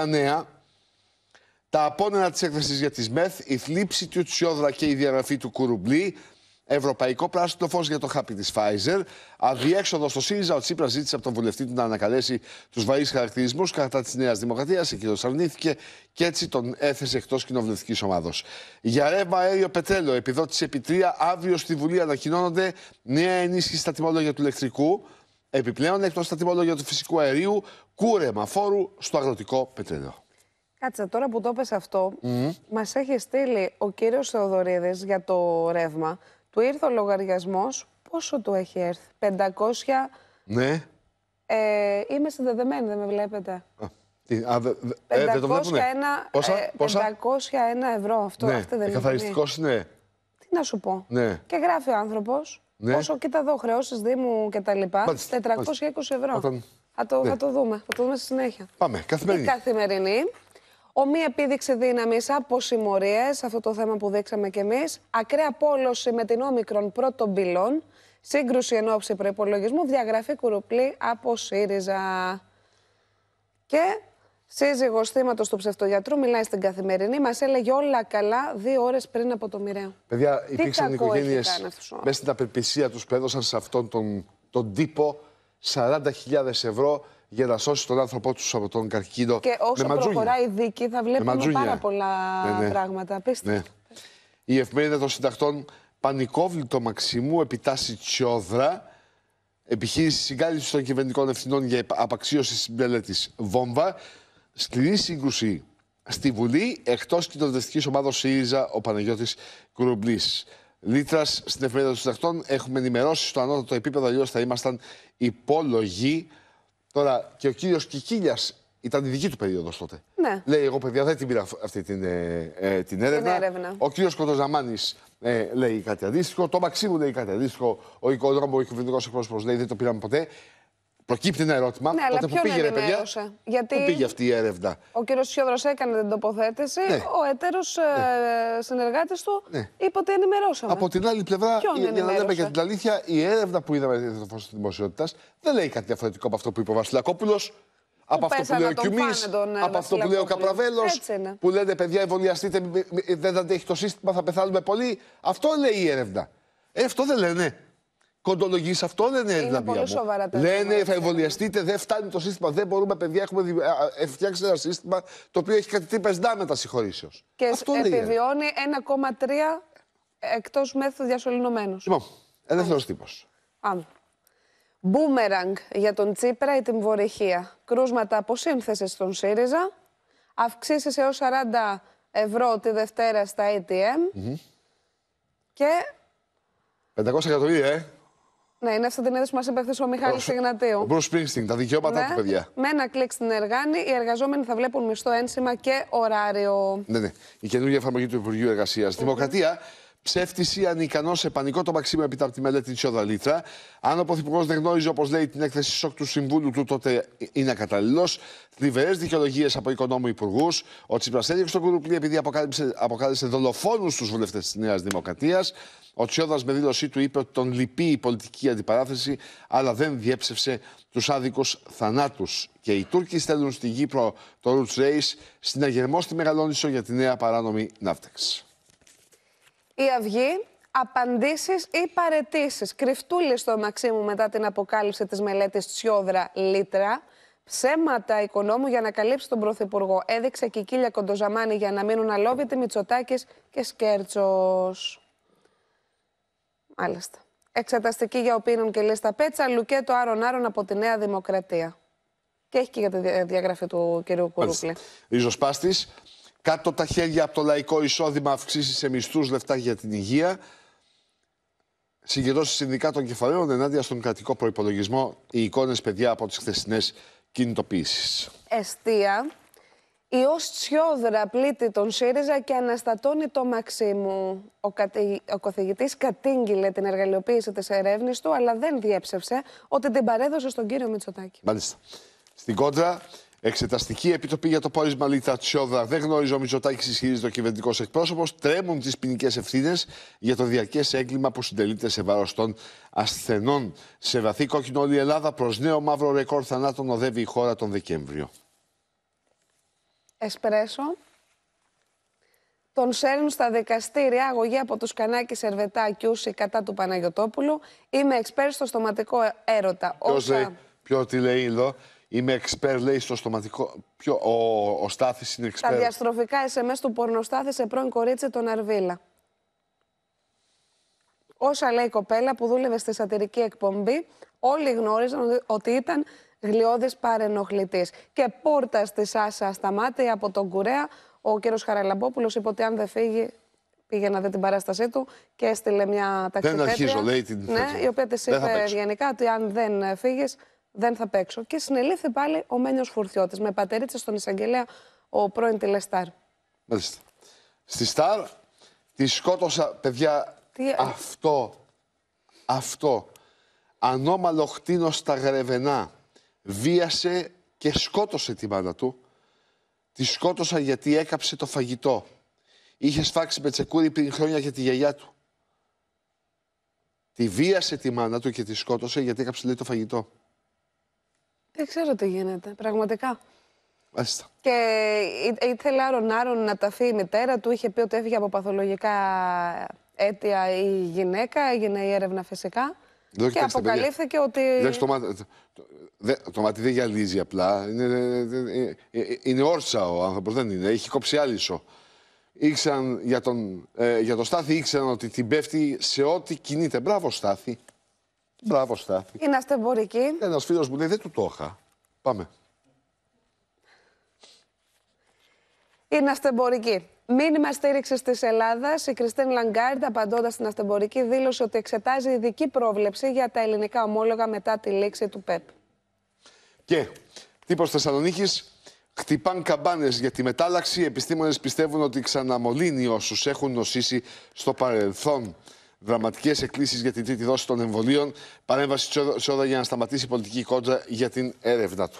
τα νέα, τα απόνερα της έκθεσης για τη ΜΕΘ, η θλίψη του Τσιόδρα και η διαγραφή του Κουρουμπλή, Ευρωπαϊκό πράσινο φως για το χάπι της Pfizer. Αδιέξοδος στο ΣΥΡΙΖΑ, ο Τσίπρας ζήτησε από τον βουλευτή του να ανακαλέσει τους βαρύ χαρακτηρισμούς κατά της Νέας Δημοκρατίας. Εκείνο αρνήθηκε και έτσι τον έθεσε εκτός κοινοβουλευτικής ομάδος. Για ρεύμα αέριο πετρέλαιο, επιδότηση επί τρία, αύριο στη Βουλή ανακοινώνονται νέα ενίσχυση στα τιμόλογια του ηλεκτρικού. Επιπλέον, εκτός τα τιμολόγια του φυσικού αερίου, κούρεμα φόρου στο αγροτικό πετρέλαιο. Κάτσε, τώρα που το αυτό, mm. μας έχει στείλει ο κύριος Θεοδωρίδης για το ρεύμα. Του ήρθε ο λογαριασμός πόσο του έχει έρθει, 500... Ναι. Ε, είμαι συνδεδεμένη, δεν με βλέπετε. Α, ε, δεν το βλέπουμε. Πόσα, ε, πόσα? ευρώ αυτό, ναι, αυτή δεν ε, είναι. είναι. Τι να σου πω. Ναι. Και γράφει ο άνθρωπος. Ναι. και τα δω, χρεώσει Δήμου κτλ. 420 ευρώ. Θα, το, ναι. θα το δούμε. Θα το δούμε στη συνέχεια. Πάμε. Καθημερινή. Η καθημερινή. Ομοία επίδειξη δύναμης από συμμορίε, αυτό το θέμα που δείξαμε κι εμείς. Ακραία πόλωση με την όμικρον πρώτων πυλών. Σύγκρουση εν ώψη προπολογισμού. Διαγραφή κουρουπλή από ΣΥΡΙΖΑ. Και Σύζυγος θύματος του ψευτογιατρού μιλάει στην καθημερινή. Μας έλεγε όλα καλά δύο ώρες πριν από το μοιραίο. Παιδιά, υπήρξαν οικογένειε μέσα στην απελπισία τους που έδωσαν σε αυτόν τον, τον τύπο 40.000 ευρώ για να σώσει τον άνθρωπό τους από τον καρκίνο. Και όσο με προχωράει η δίκη, θα βλέπουμε πάρα πολλά ναι, ναι. πράγματα. Πείστε. Ναι. Η εφημερίδα των συντακτών Πανικόβλητο Μαξιμού επιτάσσει Τσιόδρα. Επιχείρηση συγκάλυψη των κυβερνητικών ευθυνών για απαξίωση τη μελέτη Βόμβα. Σκληρή σύγκρουση στη Βουλή, εκτός κοινοβουλευτικής ομάδα ΣΥΡΙΖΑ, ο Παναγιώτης Κουρουμπλή. Λίτρας στην εφημερίδα των συντακτών. Έχουμε ενημερώσεις στο ανώτατο επίπεδο, αλλιώς θα ήμασταν υπόλογοι. Τώρα και ο κύριος Κικίλιας ήταν η δική του περίοδος τότε. Ναι. Λέει, εγώ παιδιά δεν την πήρα αυτή την, ε, ε, την, έρευνα. την έρευνα. Ο κύριος Κοντοζαμάνης ε, λέει κάτι αντίστοιχο. Το Μαξίμου λέει κάτι αντίστοιχο. Ο οικοδρόμο, ο κυβερνητικός εκπρόσωπος λέει δεν το πήραμε ποτέ. Προκύπτει ένα ερώτημα. Ναι, αλλά που πήγε, παιδιά. Γιατί... Πού πήγε αυτή η έρευνα. Ο κύριος Σιόδρος έκανε την τοποθέτηση. Ναι. Ο έτερος ναι. Ε, συνεργάτης του ναι. είπε ότι ενημερώσαμε. Από την άλλη πλευρά, για να λέμε για την αλήθεια, η έρευνα που είδαμε το φως της δημοσιότητας δεν λέει κάτι διαφορετικό από αυτό που είπε ο Βασιλακόπουλος. Ε, από αυτό που λέει ο Κιουμή, από αυτό που λέει ο Καπραβέλο. Που λένε παιδιά, εμβολιαστείτε, δεν αντέχει το σύστημα, θα πεθάνουμε πολύ. Αυτό λέει η έρευνα. Ε, αυτό δεν λένε. Κοντολογείς αυτό δεν είναι, είναι πολύ σοβαρά Λένε θα ναι. εμβολιαστείτε, δεν φτάνει το σύστημα. Δεν μπορούμε, παιδιά, έχουμε φτιάξει ένα σύστημα το οποίο έχει κάτι τύπες μετά συγχωρήσεως. Και αυτό επιβιώνει 1,3 εκτό μέθου διασωληνωμένους. Λοιπόν, ελεύθερος τύπο. Μπούμεραγκ για τον Τσίπρα ή την Βορυχία. Κρούσματα από σύνθεση στον ΣΥΡΙΖΑ. Αυξήσεις έως 40 ευρώ τη Δευτέρα στα ATM. Και. 500 εκατομμύρια, ε! Ναι, είναι είδηση που μα είπε χθες ο Μιχάλης Σιγνατίου. Ο Μπρουσ τα δικαιώματά ναι. του, παιδιά. Με ένα κλικ στην Εργάνη, οι εργαζόμενοι θα βλέπουν μισθό ένσημα και ωράριο. Ναι, ναι. Η καινούργια εφαρμογή του Υπουργείου Εργασίας. Δημοκρατία, Ψεύτη ή ανικανό σε πανικό το Μαξίμου έπειτα από τη μελέτη της Λίτρα. Αν ο Πρωθυπουργός δεν γνώριζε, όπως λέει, την έκθεση σοκ του Συμβούλου του, τότε είναι ακαταλληλός. Θλιβερές δικαιολογίες από οικονόμου υπουργούς. Ο Τσίπρας έδιωξε τον Κουρουπλή επειδή αποκάλυψε, αποκάλυψε δολοφόνους τους βουλευτές της Νέας Δημοκρατίας. Ο Τσιόδας με δήλωσή του είπε ότι τον λυπεί η πολιτική αντιπαράθεση, αλλά δεν διέψευσε τους άδικους θανάτους. Και οι Τούρκοι στέλνουν στην Κύπρο το Ρουτ Ρέι στην αγερμό στη Μεγαλόνισο για τη νέα παράνομη ναύτεξη. Η Αυγή, απαντήσεις ή παρετήσεις. Κρυφτούλη στο Μαξίμου μετά την αποκάλυψη της μελέτης Τσιόδρα Λίτρα. Ψέματα οικονόμου για να καλύψει τον Πρωθυπουργό. Έδειξε και η Κίλια Κοντοζαμάνη για να μείνουν αλόβητοι Μητσοτάκης και Σκέρτσος. Μάλιστα. Εξεταστική για οπίνων και λίστα πέτσα, Λουκέτο Άρον Άρον από τη Νέα Δημοκρατία. Και έχει και για τη διαγραφή του κυρίου Ρίζο κάτω τα χέρια από το λαϊκό εισόδημα, αυξήσεις σε μισθούς, λεφτά για την υγεία. Συγκεντρώσεις συνδικάτων κεφαλαίων ενάντια στον κρατικό προπολογισμό. Οι εικόνες, παιδιά, από τις χθεσινές κινητοποιήσει. Εστία. Η ως Τσιόδρα πλήττει τον ΣΥΡΙΖΑ και αναστατώνει το Μαξίμου. Ο, κατη... ο κατήγγειλε την εργαλειοποίηση της ερεύνης του, αλλά δεν διέψευσε ότι την παρέδωσε στον κύριο Μητσοτάκη. Μάλιστα. Στην κόντρα, Εξεταστική επιτροπή για το πόρισμα Λίτα Τσιόδρα δεν γνωρίζω, ο ισχυρίζει ισχυρίζεται ο κυβερνητικός εκπρόσωπος. Τρέμουν τις ποινικές ευθύνες για το διαρκές έγκλημα που συντελείται σε βάρος των ασθενών. Σε βαθύ κόκκινο όλη η Ελλάδα προς νέο μαύρο ρεκόρ θανάτων οδεύει η χώρα τον Δεκέμβριο. Εσπρέσο. Τον σέρνουν στα δικαστήρια αγωγή από τους Κανάκης Σερβετά Κιούση κατά του Παναγιοτόπουλου. Είμαι εξπέρ στο στοματικό έρωτα. Ποιος Όσα... ποιο τι λέει, εδώ. Είμαι εξπέρ, λέει, στο στοματικό. Ποιο, ο, ο Στάθης είναι expert. Τα διαστροφικά SMS του πορνοστάθη σε πρώην κορίτσια τον Αρβίλα. Όσα λέει η κοπέλα που δούλευε στη σατυρική εκπομπή, όλοι γνώριζαν ότι ήταν γλιώδη παρενοχλητής. Και πόρτα στη Σάσα σταμάτη από τον Κουρέα, ο κύριος Χαραλαμπόπουλος είπε ότι αν δεν φύγει πήγε να δει την παράστασή του και έστειλε μια ταξιδέτρια. Δεν αρχίζω, λέει την ναι, η οποία της είπε γενικά ότι αν δεν φύγεις δεν θα παίξω. Και συνελήφθη πάλι ο Μένιος Φουρτιώτης με πατερίτσα στον εισαγγελέα, ο πρώην τηλεστάρ. Μάλιστα. Στη Σταρ τη σκότωσα, παιδιά. Ε, αυτό. Αυτό. Ανώμαλο χτίνος στα γρεβενά. Βίασε και σκότωσε τη μάνα του. Τη σκότωσα γιατί έκαψε το φαγητό. Είχε σφάξει με τσεκούρι πριν χρόνια για τη γιαγιά του. Τη βίασε τη μάνα του και τη σκότωσε γιατί έκαψε λέει, το φαγητό. Δεν ξέρω τι γίνεται, πραγματικά. Μάλιστα. Και ήθελε άρον άρον να ταθεί η μητέρα του, είχε πει ότι έφυγε από παθολογικά αίτια η γυναίκα, έγινε η έρευνα φυσικά. και αποκαλύφθηκε ότι. Δεν το, μάτι, το, το μάτι δεν γυαλίζει απλά. Είναι, ε, ε, ε, είναι, όρσα ο άνθρωπος, δεν είναι. Έχει κόψει άλυσο. Ήξεραν για τον, ε, για τον Στάθη ήξεραν ότι την πέφτει σε ό,τι κινείται. Μπράβο, Στάθη. Μπράβο, Στάθη. Είναι αστεμπορική. Ένας φίλος μου λέει: Δεν του το είχα. Πάμε. Είναι αστεμπορική. Μήνυμα στήριξης της Ελλάδας. Η Κριστίν Λαγκάρντ, απαντώντας στην αστεμπορική, δήλωσε ότι εξετάζει ειδική πρόβλεψη για τα ελληνικά ομόλογα μετά τη λήξη του ΠΕΠ. Και τύπος Θεσσαλονίκης. Χτυπάν καμπάνες για τη μετάλλαξη. Επιστήμονες πιστεύουν ότι ξαναμολύνει όσους έχουν νοσήσει στο παρελθόν. Δραματικές εκκλήσεις για την τρίτη δόση των εμβολίων. Παρέμβαση σόδα για να σταματήσει η πολιτική κόντρα για την έρευνα του.